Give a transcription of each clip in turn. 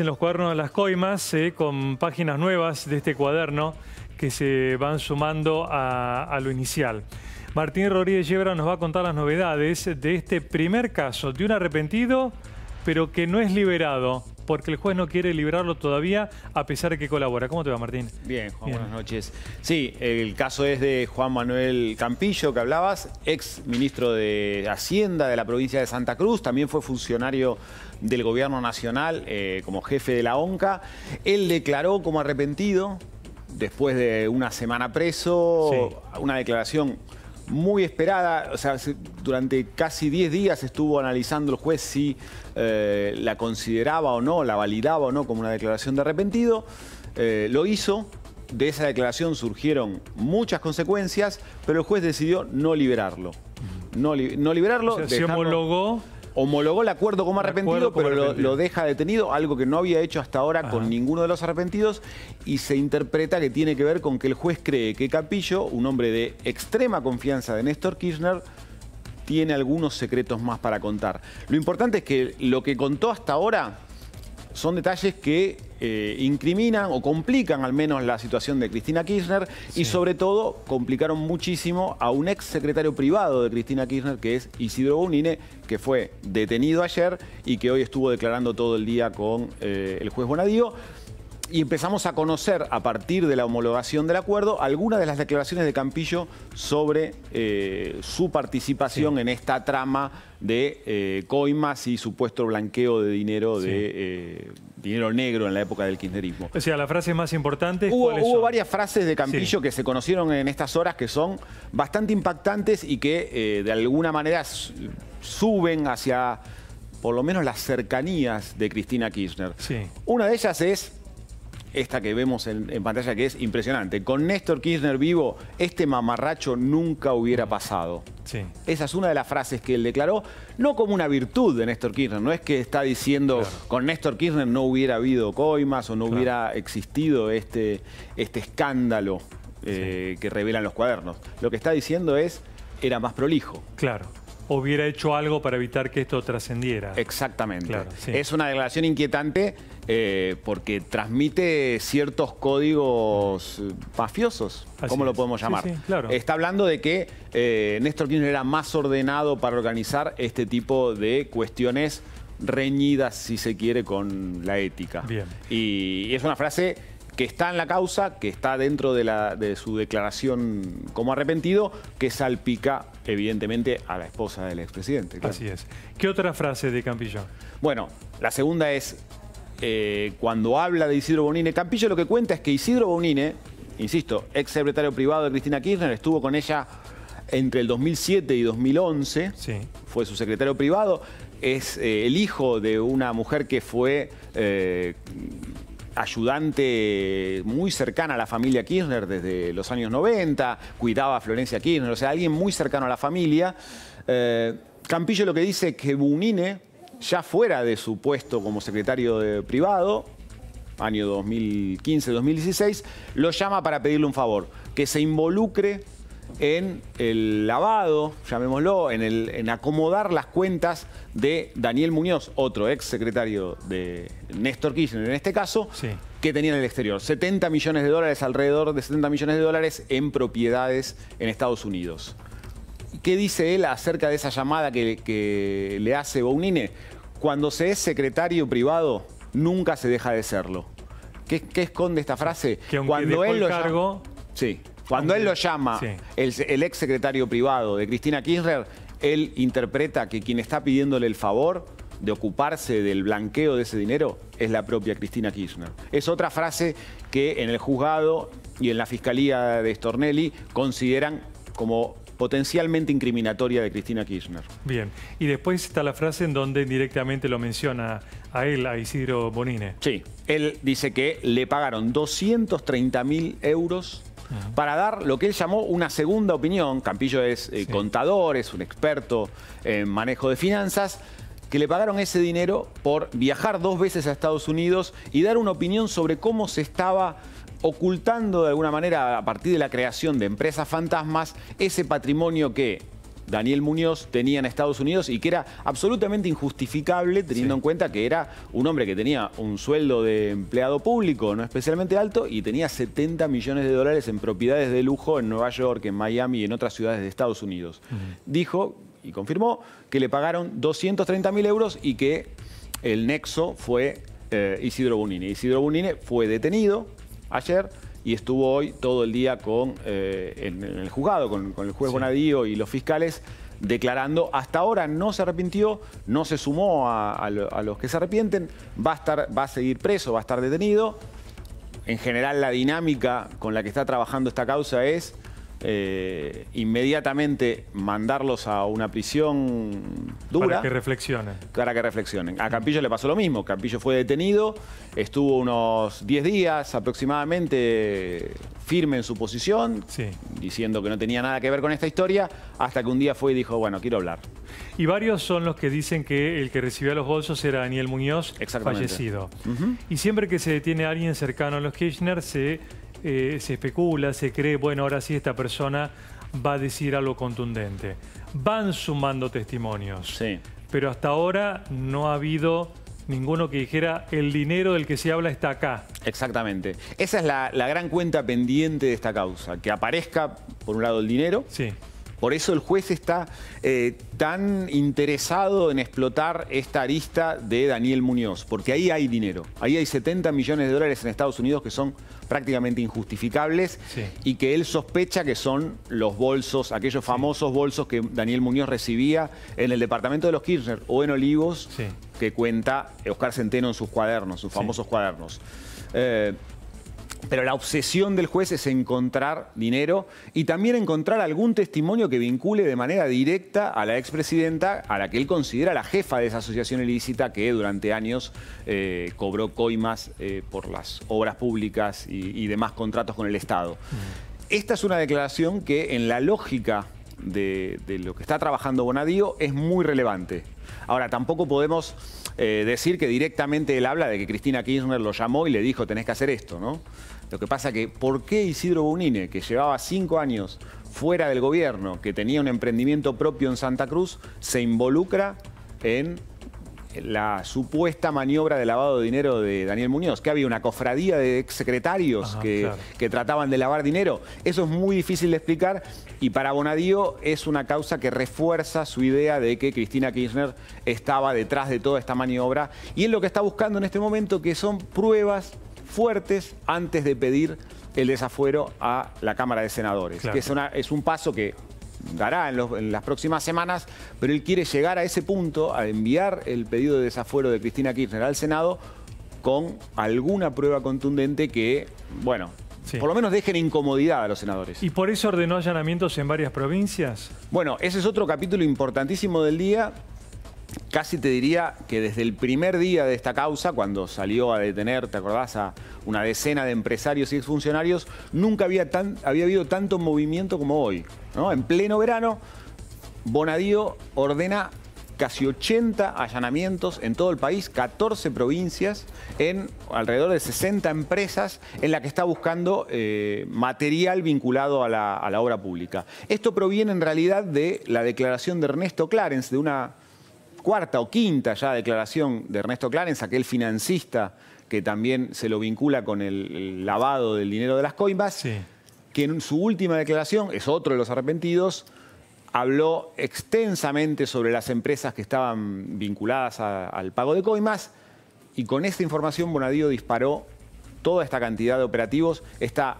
en los cuadernos de las coimas eh, con páginas nuevas de este cuaderno que se van sumando a, lo inicial. Martín Rodríguez Llebra nos va a contar las novedades de este primer caso de un arrepentido pero que no es liberado porque el juez no quiere liberarlo todavía a pesar de que colabora. ¿Cómo te va, Martín? Bien, buenas noches. Sí, el caso es de Juan Manuel Campillo, que hablabas, ex ministro de Hacienda de la provincia de Santa Cruz, también fue funcionario del gobierno nacional eh, como jefe de la ONCA. Él declaró como arrepentido después de una semana preso, una declaración muy esperada. O sea, durante casi 10 días estuvo analizando el juez si eh, la consideraba o no, la validaba o no como una declaración de arrepentido. Eh, lo hizo. De esa declaración surgieron muchas consecuencias, pero el juez decidió no liberarlo. No, no liberarlo. O se homologó homologó el acuerdo como arrepentido, pero Lo, deja detenido, algo que no había hecho hasta ahora con ninguno de los arrepentidos, y se interpreta que tiene que ver con que el juez cree que Capillo, un hombre de extrema confianza de Néstor Kirchner, tiene algunos secretos más para contar. Lo importante es que lo que contó hasta ahora son detalles que eh, incriminan o complican al menos la situación de Cristina Kirchner y sobre todo complicaron muchísimo a un ex secretario privado de Cristina Kirchner que es Isidro Bonine, que fue detenido ayer y que hoy estuvo declarando todo el día con eh, el juez Bonadío y empezamos a conocer a partir de la homologación del acuerdo algunas de las declaraciones de Campillo sobre eh, su participación en esta trama de eh, coimas y supuesto blanqueo de dinero de eh, dinero negro en la época del kirchnerismo. O sea, la frase más importante. Hubo, hubo varias frases de Campillo que se conocieron en estas horas que son bastante impactantes y que de alguna manera suben hacia por lo menos las cercanías de Cristina Kirchner. Una de ellas es esta que vemos en, pantalla que es impresionante. Con Néstor Kirchner vivo, este mamarracho nunca hubiera pasado. Esa es una de las frases que él declaró, no como una virtud de Néstor Kirchner, no es que está diciendo con Néstor Kirchner no hubiera habido coimas o no hubiera existido este, este escándalo eh, que revelan los cuadernos. Lo que está diciendo es, era más prolijo. Claro hubiera hecho algo para evitar que esto trascendiera. Exactamente. Es una declaración inquietante eh, porque transmite ciertos códigos eh, mafiosos, ¿cómo lo podemos llamar? Está hablando de que eh, Néstor Kirchner era más ordenado para organizar este tipo de cuestiones reñidas, si se quiere, con la ética. y es una frase que está en la causa, que está dentro de, su declaración como arrepentido, que salpica evidentemente a la esposa del expresidente. Así es. ¿Qué otra frase de Campillo? Bueno, la segunda es, eh, cuando habla de Isidro Bonine, Campillo lo que cuenta es que Isidro Bonine, insisto, ex secretario privado de Cristina Kirchner, estuvo con ella entre el 2007 y 2011, sí. fue su secretario privado, es eh, el hijo de una mujer que fue eh, ayudante muy cercana a la familia Kirchner desde los años 90, cuidaba a Florencia Kirchner, o sea, alguien muy cercano a la familia. Eh, Campillo lo que dice es que Bunine, ya fuera de su puesto como secretario de privado, año 2015-2016, lo llama para pedirle un favor, que se involucre en el lavado, llamémoslo, en, el, en acomodar las cuentas de Daniel Muñoz, otro ex secretario de Néstor Kirchner en este caso, que tenía en el exterior. 70 millones de dólares, alrededor de 70 millones de dólares en propiedades en Estados Unidos. ¿Qué dice él acerca de esa llamada que, le hace Bounine? Cuando se es secretario privado, nunca se deja de serlo. ¿Qué, esconde esta frase? Cuando él lo cargo, Sí. Cuando él lo llama, el, el ex secretario privado de Cristina Kirchner, él interpreta que quien está pidiéndole el favor de ocuparse del blanqueo de ese dinero es la propia Cristina Kirchner. Es otra frase que en el juzgado y en la fiscalía de Stornelli consideran como potencialmente incriminatoria de Cristina Kirchner. Bien, y después está la frase en donde indirectamente lo menciona a él, a Isidro Bonine. Sí, él dice que le pagaron 230 mil euros para dar lo que él llamó una segunda opinión. Campillo es eh, contador, es un experto en manejo de finanzas que le pagaron ese dinero por viajar dos veces a Estados Unidos y dar una opinión sobre cómo se estaba ocultando de alguna manera a partir de la creación de empresas fantasmas ese patrimonio que Daniel Muñoz tenía en Estados Unidos y que era absolutamente injustificable teniendo en cuenta que era un hombre que tenía un sueldo de empleado público no especialmente alto y tenía 70 millones de dólares en propiedades de lujo en Nueva York, en Miami y en otras ciudades de Estados Unidos. Dijo y confirmó que le pagaron 230 mil euros y que el nexo fue eh, Isidro Bunini. Isidro Bunini fue detenido ayer y estuvo hoy todo el día con, eh, en, el juzgado, con, el juez Bonadío y los fiscales declarando. Hasta ahora no se arrepintió, no se sumó a, los que se arrepienten, va a, estar, va a seguir preso, va a estar detenido. En general la dinámica con la que está trabajando esta causa es eh, inmediatamente mandarlos a una prisión dura. Para que reflexionen. Para que reflexionen. A Campillo le pasó lo mismo. Campillo fue detenido, estuvo unos 10 días aproximadamente firme en su posición, diciendo que no tenía nada que ver con esta historia, hasta que un día fue y dijo, bueno, quiero hablar. Y varios son los que dicen que el que recibió los bolsos era Daniel Muñoz, fallecido. Y siempre que se detiene a alguien cercano a los Kirchner, se eh, se especula, se cree, bueno, ahora sí esta persona va a decir algo contundente. Van sumando testimonios. Sí. Pero hasta ahora no ha habido ninguno que dijera el dinero del que se habla está acá. Exactamente. Esa es la, la gran cuenta pendiente de esta causa, que aparezca, por un lado, el dinero, sí. Por eso el juez está eh, tan interesado en explotar esta arista de Daniel Muñoz, porque ahí hay dinero. Ahí hay 70 millones de dólares en Estados Unidos que son prácticamente injustificables y que él sospecha que son los bolsos, aquellos famosos bolsos que Daniel Muñoz recibía en el departamento de los Kirchner o en Olivos, que cuenta Oscar Centeno en sus cuadernos, sus famosos cuadernos. Eh, pero la obsesión del juez es encontrar dinero y también encontrar algún testimonio que vincule de manera directa a la expresidenta, a la que él considera la jefa de esa asociación ilícita que durante años eh, cobró coimas eh, por las obras públicas y, demás contratos con el Estado. Esta es una declaración que en la lógica de, lo que está trabajando Bonadío es muy relevante. Ahora, tampoco podemos eh, decir que directamente él habla de que Cristina Kirchner lo llamó y le dijo tenés que hacer esto, ¿no? Lo que pasa que, ¿por qué Isidro Bonine, que llevaba cinco años fuera del gobierno, que tenía un emprendimiento propio en Santa Cruz, se involucra en la supuesta maniobra de lavado de dinero de Daniel Muñoz, que había una cofradía de exsecretarios que, trataban de lavar dinero. Eso es muy difícil de explicar y para Bonadío es una causa que refuerza su idea de que Cristina Kirchner estaba detrás de toda esta maniobra y es lo que está buscando en este momento, que son pruebas fuertes antes de pedir el desafuero a la Cámara de Senadores, que es, es un paso que dará en, las próximas semanas, pero él quiere llegar a ese punto, a enviar el pedido de desafuero de Cristina Kirchner al Senado con alguna prueba contundente que, bueno, por lo menos dejen incomodidad a los senadores. ¿Y por eso ordenó allanamientos en varias provincias? Bueno, ese es otro capítulo importantísimo del día casi te diría que desde el primer día de esta causa, cuando salió a detener, ¿te acordás?, a una decena de empresarios y exfuncionarios, nunca había, había habido tanto movimiento como hoy. ¿no? En pleno verano, Bonadío ordena casi 80 allanamientos en todo el país, 14 provincias, en alrededor de 60 empresas en la que está buscando eh, material vinculado a la, a la obra pública. Esto proviene en realidad de la declaración de Ernesto Clarence, de una cuarta o quinta ya declaración de Ernesto Clarence, aquel financista que también se lo vincula con el, lavado del dinero de las coimas, que en su última declaración, es otro de los arrepentidos, habló extensamente sobre las empresas que estaban vinculadas al pago de coimas y con esta información Bonadío disparó toda esta cantidad de operativos, esta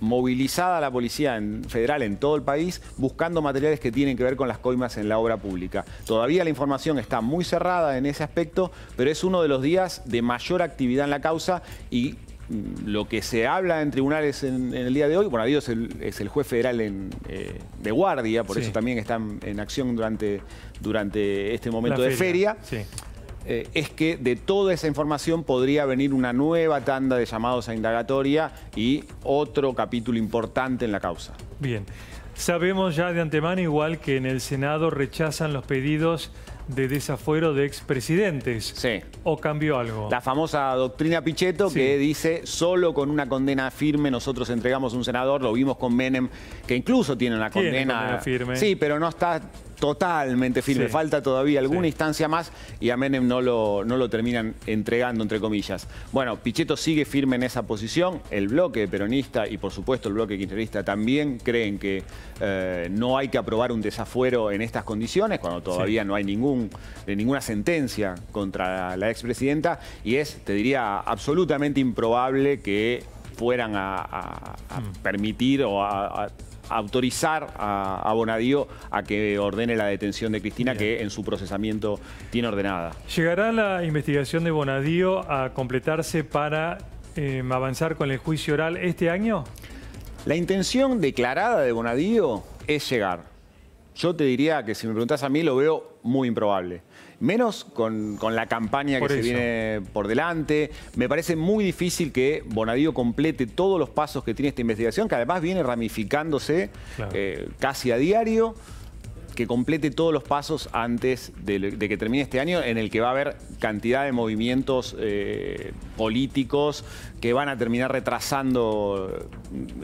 movilizada la policía federal en todo el país buscando materiales que tienen que ver con las coimas en la obra pública. Todavía la información está muy cerrada en ese aspecto, pero es uno de los días de mayor actividad en la causa y mm, lo que se habla en tribunales en, el día de hoy, bueno, Dios es, el, juez federal eh, de guardia, por eso también está en, acción durante, durante este momento de feria. feria. Eh, es que de toda esa información podría venir una nueva tanda de llamados a indagatoria y otro capítulo importante en la causa. Bien, sabemos ya de antemano, igual que en el Senado rechazan los pedidos de desafuero de expresidentes. Sí. ¿O cambió algo? La famosa doctrina Pichetto que dice, solo con una condena firme nosotros entregamos un senador, lo vimos con Menem, que incluso tiene una condena, firme. Sí, pero no está totalmente firme. Falta todavía alguna instancia más y a Menem no lo, no lo terminan entregando, entre comillas. Bueno, Pichetto sigue firme en esa posición. El bloque peronista y, por supuesto, el bloque kirchnerista también creen que eh, no hay que aprobar un desafuero en estas condiciones, cuando todavía no hay ningún de ninguna sentencia contra la expresidenta y es, te diría, absolutamente improbable que fueran a, hmm. permitir o a, autorizar a, Bonadío a que ordene la detención de Cristina, que en su procesamiento tiene ordenada. ¿Llegará la investigación de Bonadío a completarse para em, avanzar con el juicio oral este año? La intención declarada de Bonadío es llegar. Yo te diría que si me preguntás a mí lo veo muy improbable. Menos con, la campaña que se viene por delante. Me parece muy difícil que Bonadío complete todos los pasos que tiene esta investigación, que además viene ramificándose eh, casi a diario que complete todos los pasos antes de, que termine este año, en el que va a haber cantidad de movimientos eh, políticos que van a terminar retrasando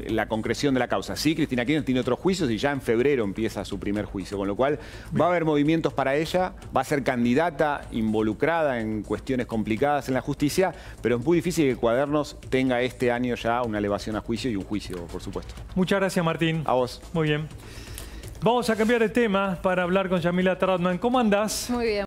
la concreción de la causa. Sí, Cristina Kirchner tiene otros juicios y ya en febrero empieza su primer juicio, con lo cual va a haber movimientos para ella, va a ser candidata involucrada en cuestiones complicadas en la justicia, pero es muy difícil que Cuadernos tenga este año ya una elevación a juicio y un juicio, por supuesto. Muchas gracias, Martín. A vos. Muy bien. Vamos a cambiar de tema para hablar con Yamila Trautmann. ¿Cómo andás? Muy bien.